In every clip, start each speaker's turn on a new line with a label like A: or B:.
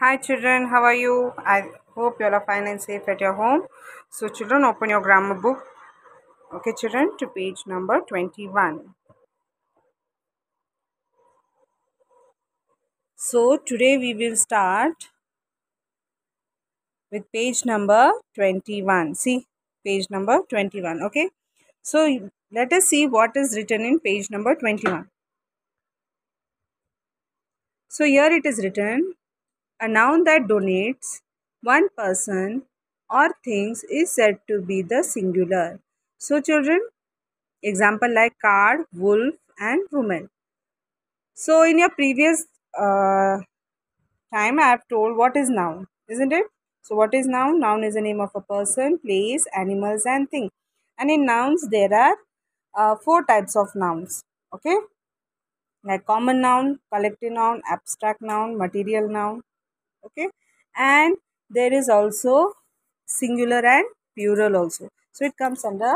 A: hi children how are you i hope you all are fine and safe at your home so children open your grammar book okay children to page number 21 so today we will start with page number 21 see page number 21 okay so let us see what is written in page number 21 so here it is written a noun that denotes one person or things is said to be the singular. So children, example like card, wolf and woman. So in your previous uh, time I have told what is noun, isn't it? So what is noun? Noun is the name of a person, place, animals and thing. And in nouns there are uh, four types of nouns, okay? Like common noun, collective noun, abstract noun, material noun okay and there is also singular and plural also so it comes under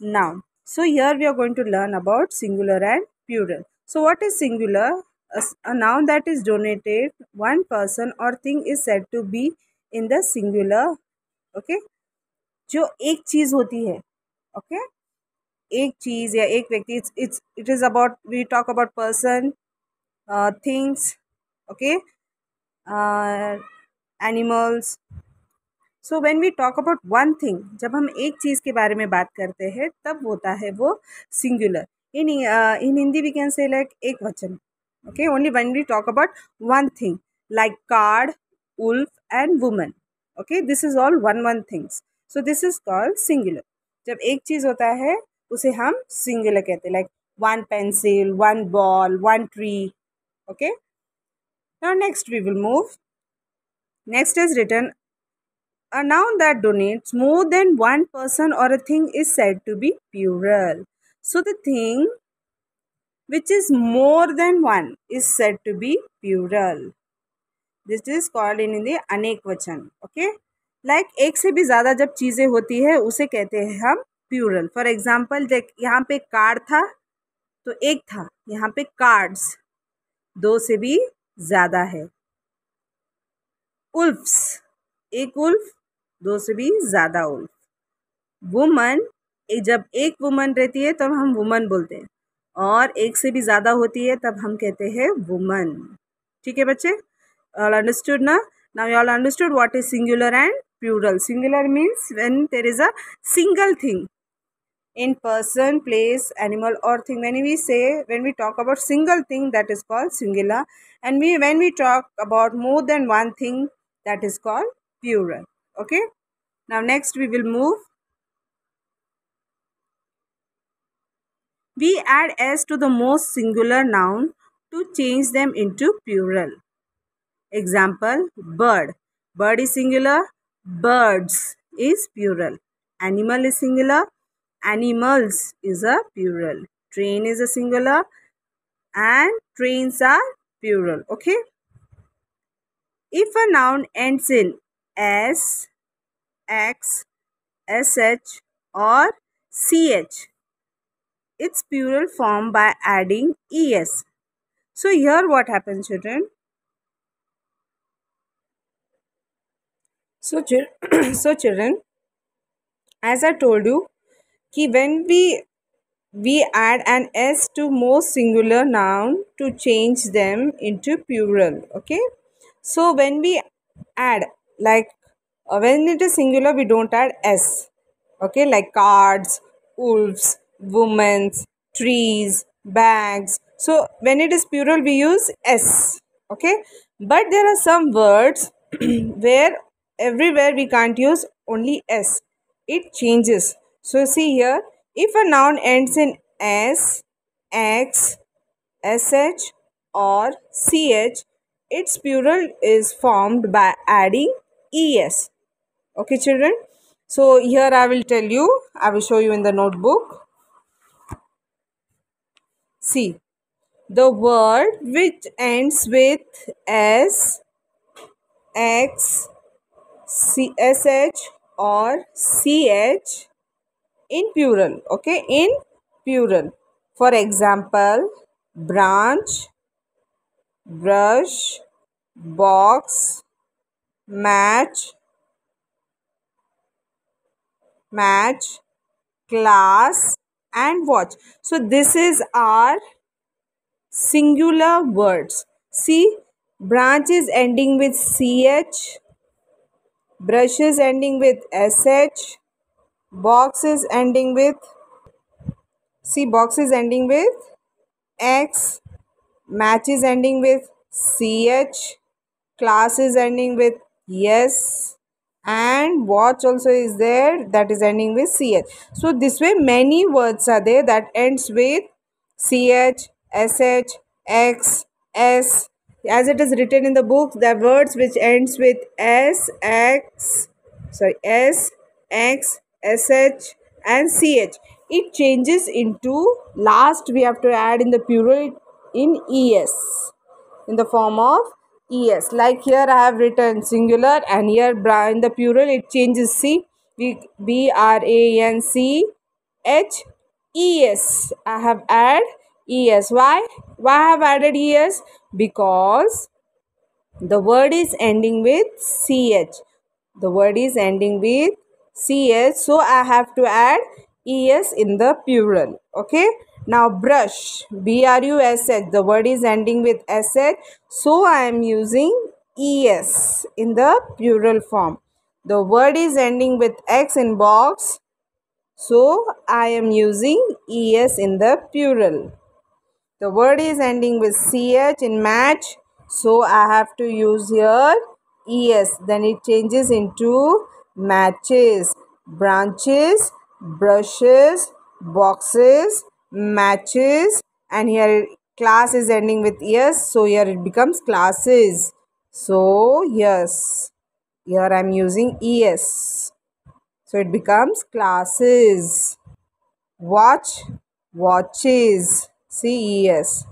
A: noun so here we are going to learn about singular and plural so what is singular a, a noun that is donated one person or thing is said to be in the singular okay जो एक चीज़ होती है okay? एक चीज़ या एक व्यक्ति It's it is about is about we talk about person animals so when we talk about one thing जब हम एक चीज़ के बारे में बात करते हैं तब होता है वो singular in in Hindi we can say like एक वचन okay only when we talk about one thing like card wolf and women okay this is all one one things so this is called singular जब एक चीज़ होता है उसे हम singular कहते हैं like one pencil one ball one tree okay Now next we will move. Next is written a noun that donates more than one person or a thing is said to be plural. So the thing which is more than one is said to be plural. This is called in Hindi anekvachan okay okay like एक से भी ज़्यादा जब चीज़ें होती है उसे कहते हैं हम प्यूरल फॉर एग्जाम्पल देख यहाँ पे कार्ड था तो एक था यहाँ पे कार्ड्स दो से भी ज़्यादा है उल्फ्स एक उल्फ दो से भी ज़्यादा उल्फ वुमन जब एक वुमन रहती है तब हम वुमन बोलते हैं और एक से भी ज़्यादा होती है तब हम कहते हैं वुमन ठीक है बच्चे ऑल अंडरस्टूड ना now you all understood what is singular and plural singular means when there is a single thing in person, place, animal or thing. When we say, when we talk about single thing that is called singular and we when we talk about more than one thing that is called plural. Okay. Now next we will move. We add s to the most singular noun to change them into plural. Example, bird. Bird is singular, birds is plural. Animal is singular, animals is a plural. Train is a singular and trains are plural. Okay. If a noun ends in s, x, sh or ch, its plural form by adding es. So here what happens children? So, so children, as I told you, कि when we we add an s to most singular noun to change them into plural okay so when we add like uh, when it is singular we don't add s okay like cards wolves women's trees bags so when it is plural we use s okay but there are some words where everywhere we can't use only s it changes so see here, if a noun ends in s, x, sh or ch, its plural is formed by adding es. Okay children. So here I will tell you, I will show you in the notebook. See, the word which ends with sh, or ch in plural okay in plural for example branch brush box match match class and watch so this is our singular words see branch is ending with ch brush is ending with sh box is ending with see box is ending with x match is ending with ch class is ending with yes and watch also is there that is ending with ch so this way many words are there that ends with ch sh x s as it is written in the book the words which ends with s x sorry s x sh and ch it changes into last we have to add in the plural in es in the form of es like here i have written singular and here in the plural it changes c we b r a n c h e s i have add es why why i have added es because the word is ending with ch the word is ending with ch so i have to add es in the plural okay now brush b r u s h the word is ending with sh so i am using es in the plural form the word is ending with x in box so i am using es in the plural the word is ending with ch in match so i have to use here es then it changes into matches, branches, brushes, boxes, matches and here class is ending with yes so here it becomes classes so yes here I am using es so it becomes classes watch watches ces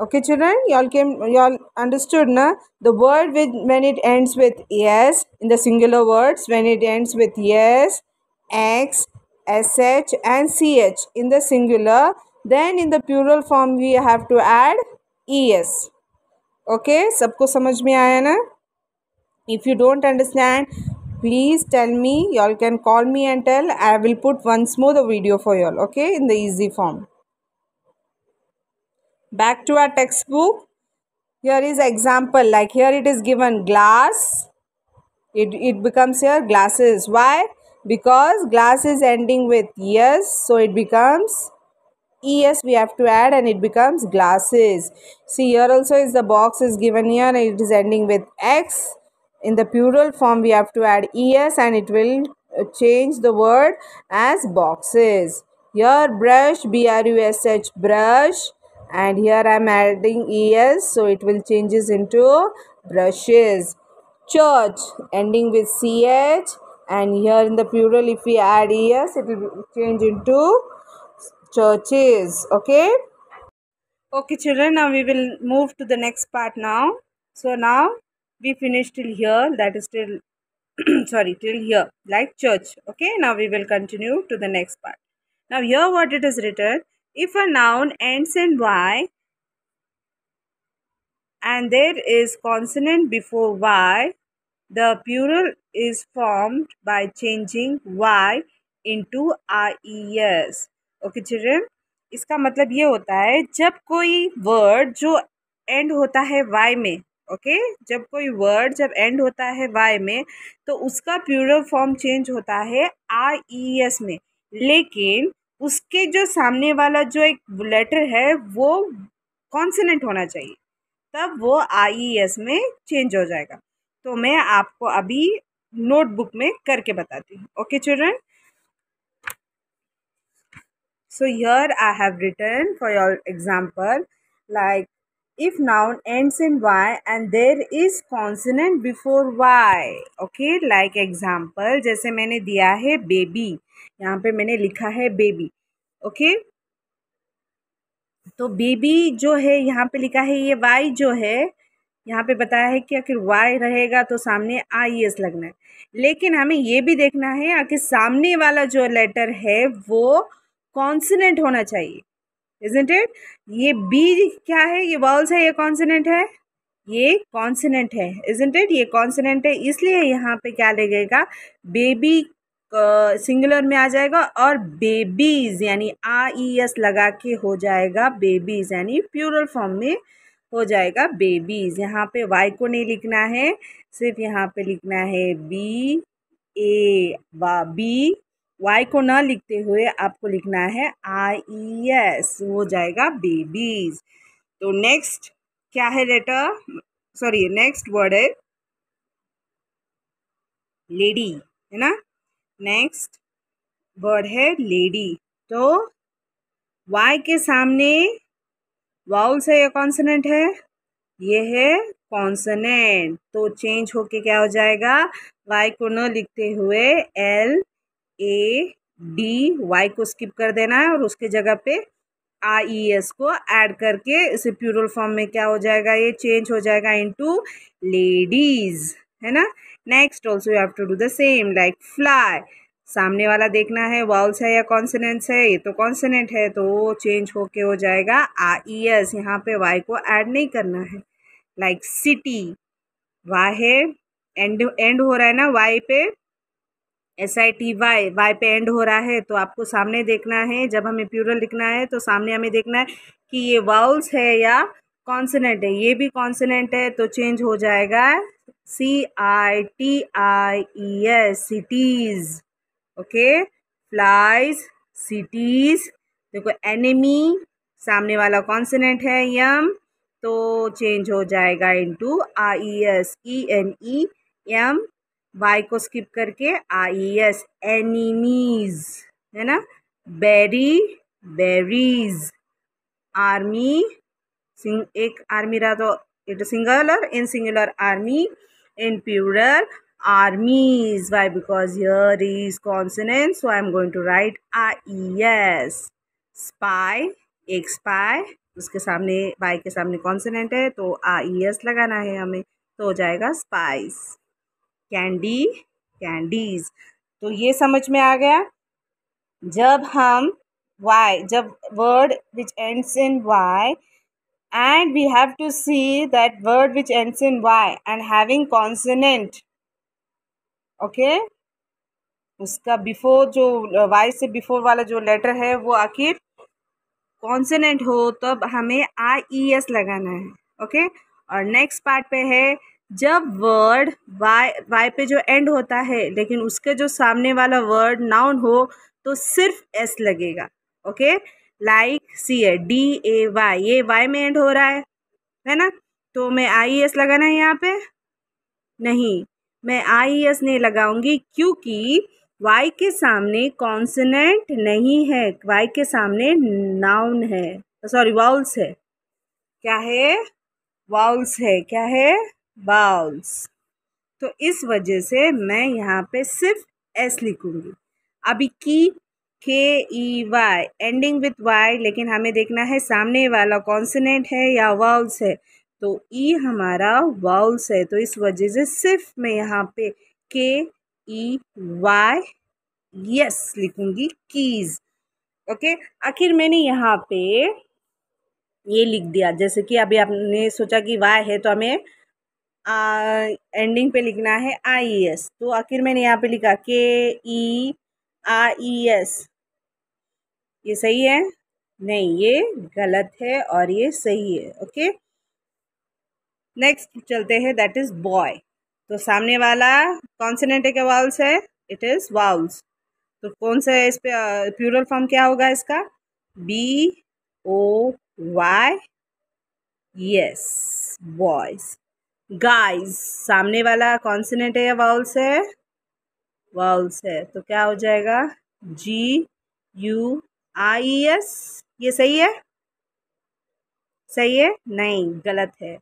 A: Okay children, you all came, you all understood na? The word with, when it ends with yes, in the singular words, when it ends with yes, x, sh and ch in the singular, then in the plural form we have to add es. Okay, sabko samaj mein aaya na? If you don't understand, please tell me, you all can call me and tell. I will put once more the video for you all, okay, in the easy form. Back to our textbook. Here is example like here it is given glass. It, it becomes here glasses. Why? Because glass is ending with yes. So it becomes es we have to add and it becomes glasses. See here also is the box is given here and it is ending with x. In the plural form we have to add es and it will uh, change the word as boxes. Here brush b r u s h brush and here I am adding es so it will changes into brushes church ending with ch and here in the plural if we add es it will change into churches okay okay children now we will move to the next part now so now we finish till here that is till sorry till here like church okay now we will continue to the next part now here what it is written If a noun ends in Y and there is consonant before Y, the plural is formed by changing Y into IES. okay children iska matlab ye hota hai jab koi word jo end hota hai y mein okay okay? जब कोई word जब and होता है Y में तो उसका plural form change होता है आई ई एस में लेकिन उसके जो सामने वाला जो एक लेटर है वो कॉन्सनेंट होना चाहिए तब वो आई ई एस में चेंज हो जाएगा तो मैं आपको अभी नोटबुक में करके बताती हूँ okay children so here I have written for your example like if noun ends in Y and there is consonant before Y okay like example जैसे मैंने दिया है बेबी यहाँ पे मैंने लिखा है बेबी ओके तो बेबी जो है यहाँ पे लिखा है ये वाई जो है यहाँ पे बताया है कि आखिर वाई रहेगा तो सामने आई एस e लगना है लेकिन हमें ये भी देखना है आखिर सामने वाला जो लेटर है वो कॉन्सनेंट होना चाहिए इजेंट इट ये बी क्या है ये वॉल्स है ये कॉन्सनेंट है ये कॉन्सनेंट है इजेंट इट ये कॉन्सनेंट है इसलिए यहाँ पे क्या लगेगा बेबी सिंगुलर में आ जाएगा और बेबीज़ यानी आ ई एस लगा के हो जाएगा बेबीज़ यानी प्यूरल फॉर्म में हो जाएगा बेबीज़ यहाँ पे वाई को नहीं लिखना है सिर्फ यहाँ पे लिखना है बी ए वा बी वाई को ना लिखते हुए आपको लिखना है आई ई एस हो जाएगा बेबीज़ तो नेक्स्ट क्या है लेटर सॉरी नेक्स्ट वर्ड है लेडी है ना नेक्स्ट वर्ड है लेडी तो वाई के सामने वाउल्स है या कॉन्सनेंट है ये है कॉन्सनेंट तो चेंज होके क्या हो जाएगा वाई को न लिखते हुए एल ए डी वाई को स्किप कर देना है और उसके जगह पे आई ई एस को ऐड करके इसे प्यूरल फॉर्म में क्या हो जाएगा ये चेंज हो जाएगा इनटू लेडीज़ है ना next also you have to do the same like fly सामने वाला देखना है वॉल्स है या कॉन्सनेंट्स है ये तो कॉन्सनेंट है तो वो चेंज होके हो जाएगा आ ईयस यहाँ पे वाई को ऐड नहीं करना है लाइक सिटी वाई है एंड एंड हो रहा है ना वाई पे S I T Y Y पे एंड हो रहा है तो आपको सामने देखना है जब हमें प्यूरल लिखना है तो सामने हमें देखना है कि ये वाउल्स है या कॉन्सनेंट है ये भी कॉन्सनेंट है तो चेंज हो जाएगा C I T I E S cities okay flies cities देखो enemy सामने वाला कॉन्सनेंट है यम तो चेंज हो जाएगा into I E S E N E M Y को स्किप करके आई ई एस एनिमीज है ना बेरी बेरीज आर्मी सिंग एक आर्मी रहा तो it singular in singular army in plural armies why because here is consonant so i'm going to write a es spy एक spy उसके सामने by के सामने कॉन्सनेंट है तो आ ई एस लगाना है हमें तो हो जाएगा स्पाइस कैंडी कैंडीज तो ये समझ में आ गया जब हम वाई जब word which ends in Y and we have to see that word which ends in y and having consonant okay उसका बिफोर जो वाई से बिफोर वाला जो लेटर है वो आखिर कॉन्सनेंट हो तब हमें आई ई एस लगाना है ओके और नेक्स्ट पार्ट पे है जब वर्ड वाई वाई पे जो एंड होता है लेकिन उसके जो सामने वाला वर्ड नाउन हो तो सिर्फ एस लगेगा okay okay? Like C A D A Y ये वाई में एंड हो रहा है है ना तो मैं आई एस e लगाना है यहाँ पे नहीं मैं आई एस e नहीं लगाऊंगी क्योंकि वाई के सामने कॉन्सनेंट नहीं है वाई के सामने नाउन है सॉरी वाउल्स है क्या है वाउल्स है क्या है वाउल्स तो इस वजह से मैं यहाँ पे सिर्फ एस लिखूँगी अभी की K E Y ending with Y लेकिन हमें देखना है सामने वाला कॉन्सनेंट है या वाउल्स है तो ई e हमारा वाउल्स है तो इस वजह से सिर्फ मैं यहाँ पे के ई वाई यस लिखूँगी कीज़ ओके आखिर मैंने यहाँ पे ये लिख दिया जैसे कि अभी आपने सोचा कि वाई है तो हमें आ, एंडिंग पे लिखना है आई एस e तो आखिर मैंने यहाँ पे लिखा K E e R E S ये सही है नहीं ये गलत है और ये सही है ओके नेक्स्ट चलते हैं दैट इज बॉय तो सामने वाला कॉन्सनेंट के वाउल्स है इट इज वाउल्स तो कौन सा इस पे प्यूरल फॉर्म क्या होगा इसका B O Y yes boys guys सामने वाला कॉन्सनेंट है या वाउल्स है वाउल्स है तो क्या हो जाएगा जी यू आई एस ये सही है सही है नहीं गलत है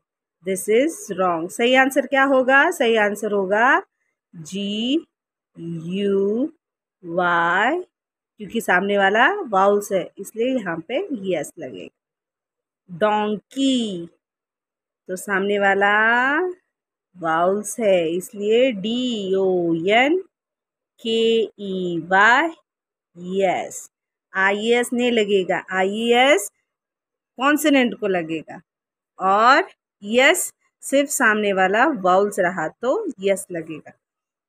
A: दिस इज रॉन्ग सही आंसर क्या होगा सही आंसर होगा जी यू वाई क्योंकि सामने वाला वाउल्स है इसलिए यहाँ पे यस लगेगा डोंकी तो सामने वाला वाउल्स है इसलिए D O N K E Y yes I S नहीं लगेगा आई एस कॉन्सनेंट को लगेगा और यस सिर्फ सामने वाला वाउल्स रहा तो यस लगेगा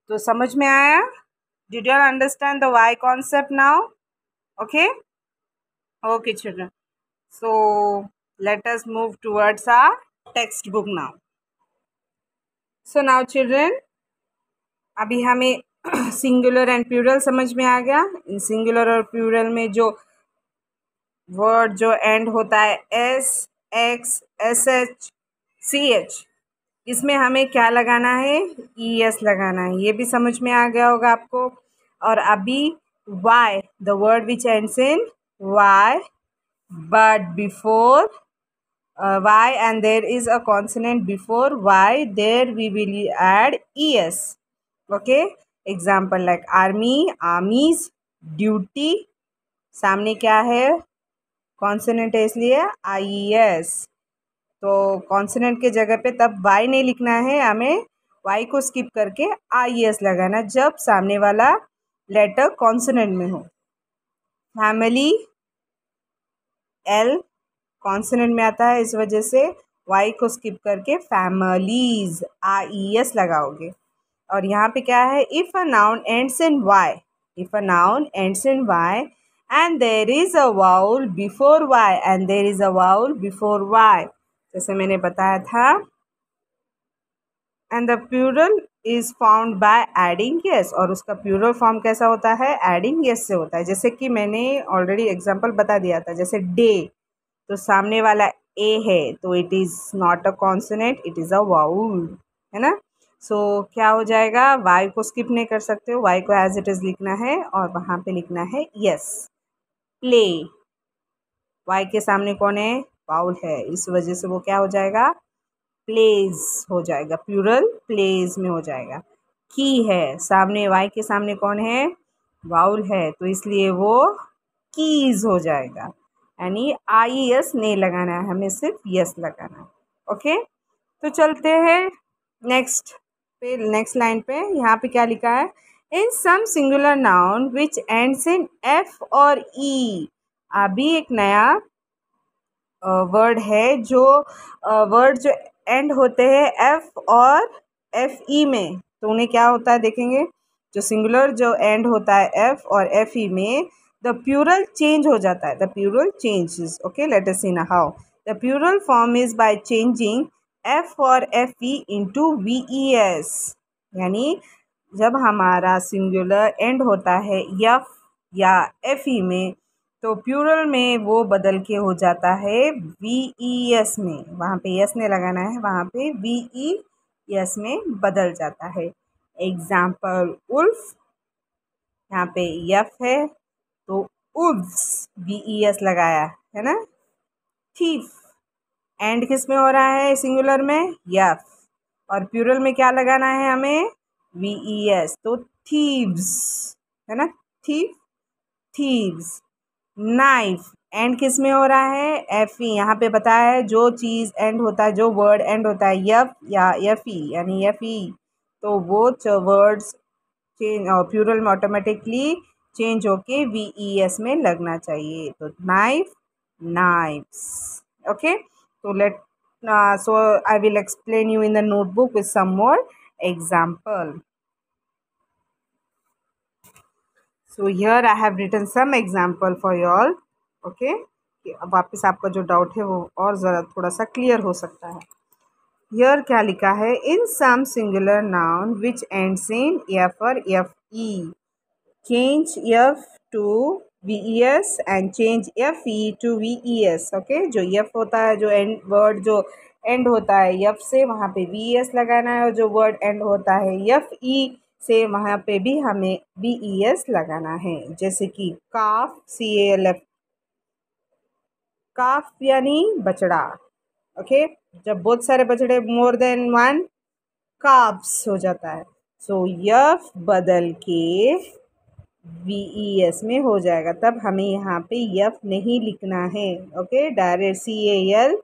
A: तो समझ में आया did you understand the Y concept now okay okay children so us move towards our text book now so now children अभी हमें सिंगुलर एंड प्यूरल समझ में आ गया इन सिंगुलर और प्यूरल में जो वर्ड जो एंड होता है S X S H C H इसमें हमें क्या लगाना है ई एस लगाना है ये भी समझ में आ गया होगा आपको और अभी Y the word which end in Y but before Y and there is a consonant before Y there we will add E S okay example like army armies duty सामने क्या है कॉन्सनेंट है इसलिए आई एस e तो consonant के जगह पे तब वाई नहीं लिखना है हमें वाई को स्किप करके आई एस e लगाना जब सामने वाला लेटर कॉन्सनेंट में हो फैमिली एल कॉन्सनेंट में आता है इस वजह से वाई को स्किप करके फैमिलीज आई एस लगाओगे और यहाँ पे क्या है if a noun ends in Y if a noun ends in Y and there is a vowel before Y and there is a vowel before Y जैसे मैंने बताया था and the plural is found by adding S और उसका plural form कैसा होता है adding yes से होता है जैसे कि मैंने ऑलरेडी एग्जाम्पल बता दिया था जैसे डे तो सामने वाला ए है तो it is not a consonant it is a vowel है ना सो so, क्या हो जाएगा वाई को स्किप नहीं कर सकते हो वाई को एज इट इज़ लिखना है और वहाँ पे लिखना है यस प्ले वाई के सामने कौन है पाउल है इस वजह से वो क्या हो जाएगा प्लेज हो जाएगा प्यूरल प्लेज में हो जाएगा की है सामने वाई के सामने कौन है वाउल है तो इसलिए वो कीज हो जाएगा यानी आई यस e नहीं लगाना है हमें सिर्फ यस लगाना है ओके तो चलते हैं नेक्स्ट फिर नेक्स्ट लाइन पे यहाँ पे क्या लिखा है in some singular noun which ends in F और ई अभी एक नया वर्ड है जो वर्ड जो एंड होते हैं एफ और एफ ई e में तो उन्हें क्या होता है देखेंगे जो सिंगुलर जो एंड होता है एफ और एफ ई e में द प्यूरल चेंज हो जाता है the plural changes okay let us in how the plural form is by changing F और F E into V E S यानी जब हमारा सिंगुलर एंड होता है यफ या एफ ई e में तो प्यूरल में वो बदल के हो जाता है वी ई एस में वहाँ पे यस ने लगाना है वहाँ पे वी ई एस में बदल जाता है एग्ज़ाम्पल उल्फ यहाँ पे यफ है तो wolf V E S e लगाया है ना थीफ एंड किस में हो रहा है सिंगुलर में यफ और प्यूरल में क्या लगाना है हमें वी ई एस तो थीव्स है ना थीव थीव्स नाइफ एंड किस में हो रहा है एफ ई e। यहाँ पे पता है जो चीज़ एंड होता है जो वर्ड एंड होता है यफ या यफ ई e, यानी यफ ई e। तो वो वर्ड्स चेंज प्यूरल में ऑटोमेटिकली चेंज होके वी ई एस में लगना चाहिए तो knife knifes okay okay? So let uh, so I will explain you in the notebook with some more example. So here I have written some example for you all. Okay. अब वापस आपका जो doubt है वो और ज़रा थोड़ा सा क्लियर हो सकता है यर क्या लिखा है in some singular noun which ends in F और F E change F to ves E to V E ves okay जो f होता है जो एंड वर्ड जो एंड होता है f से वहाँ पे ves लगाना है और जो वर्ड एंड होता है ई e से वहाँ पे भी हमें ves लगाना है जैसे कि काफ सी एल एफ काफ यानी बछड़ा ओके okay? जब बहुत सारे बछड़े मोर देन वन काफ्स हो जाता है सो so, यफ बदल के वी ई एस में हो जाएगा तब हमें यहाँ पे यफ नहीं लिखना है okay direct C A L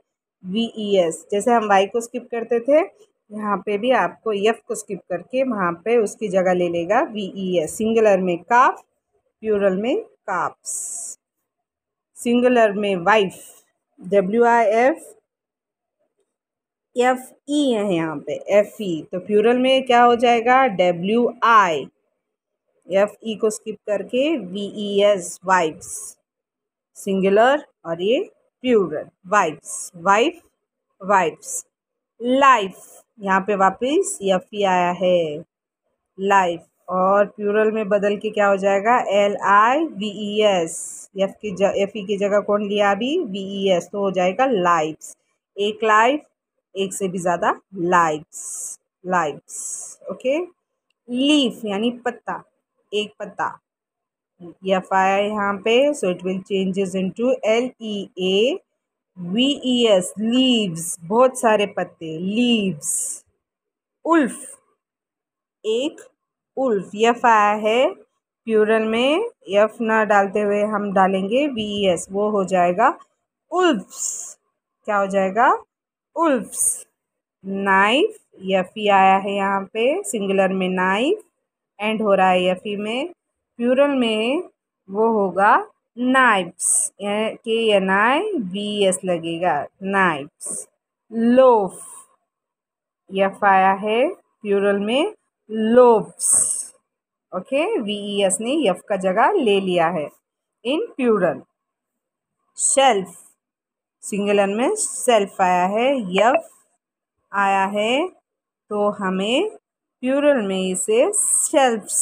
A: V E S जैसे हम वाई को स्किप करते थे यहाँ पे भी आपको यफ को स्किप करके वहाँ पे उसकी जगह ले लेगा वी ई एस सिंगुलर में काफ प्यूरल में काप्स सिंगुलर में wife W I F F E है यहाँ पे एफ ई e, तो प्यूरल में क्या हो जाएगा W I F E e को स्किप करके V E S wifes singular और ये plural wifes wife wifes life यहाँ पे वापस एफ ई e आया है लाइफ और प्यूरल में बदल के क्या हो जाएगा L I V E S F की एफ ई e की जगह कौन लिया अभी वी ई एस तो हो जाएगा लाइफ्स एक लाइफ एक से भी ज़्यादा लाइफ्स लाइफ्स ओके लीफ यानी पत्ता एक पता एफ आया यहाँ पे so it will changes into L E A V E S leaves बहुत सारे पत्ते लीव्स उल्फ एक उल्फ यफ आया है प्यूरल में यफ ना डालते हुए हम डालेंगे वी ई एस वो हो जाएगा उल्फ्स क्या हो जाएगा उल्फ्स नाइफ यफ ही आया है यहाँ पे सिंगुलर में नाइफ एंड हो रहा है या ई में प्यूरल में वो होगा नाइप्स के एन आई बी एस लगेगा नाइप्स लोफ यफ आया है प्यूरल में loafs okay V E S ने यफ का जगह ले लिया है इन प्यूरल सेल्फ सिंगलर में सेल्फ आया है यफ आया है तो हमें प्यूरल में इसे शेल्फ्स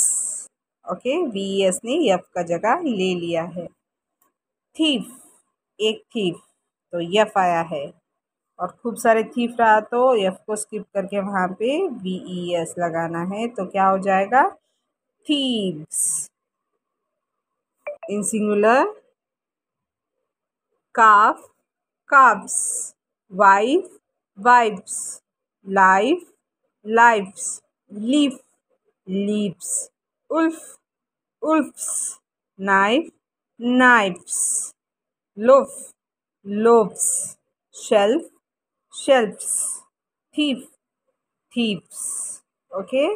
A: ओके वी एस ने यफ का जगह ले लिया है थीफ एक थीफ तो यफ आया है और खूब सारे थीफ रहा तो यफ को स्किप करके वहाँ पे वी ई एस लगाना है तो क्या हो जाएगा thieves in singular calf calfs wife wifes life lifes leaf leaves wolf wolves knife knives loaf loaves shelf shelves thief thieves okay